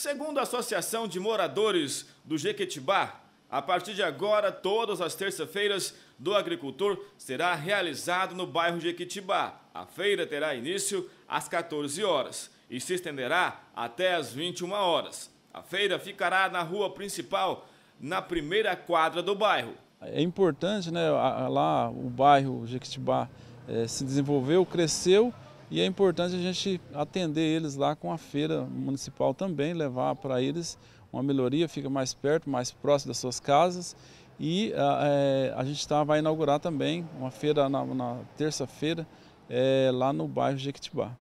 Segundo a Associação de Moradores do Jequitibá, a partir de agora, todas as terça-feiras do agricultor será realizado no bairro Jequitibá. A feira terá início às 14 horas e se estenderá até às 21 horas. A feira ficará na rua principal, na primeira quadra do bairro. É importante, né? Lá o bairro Jequitibá é, se desenvolveu, cresceu e é importante a gente atender eles lá com a feira municipal também, levar para eles uma melhoria, fica mais perto, mais próximo das suas casas. E é, a gente tá, vai inaugurar também uma feira na, na terça-feira é, lá no bairro Jequitibá.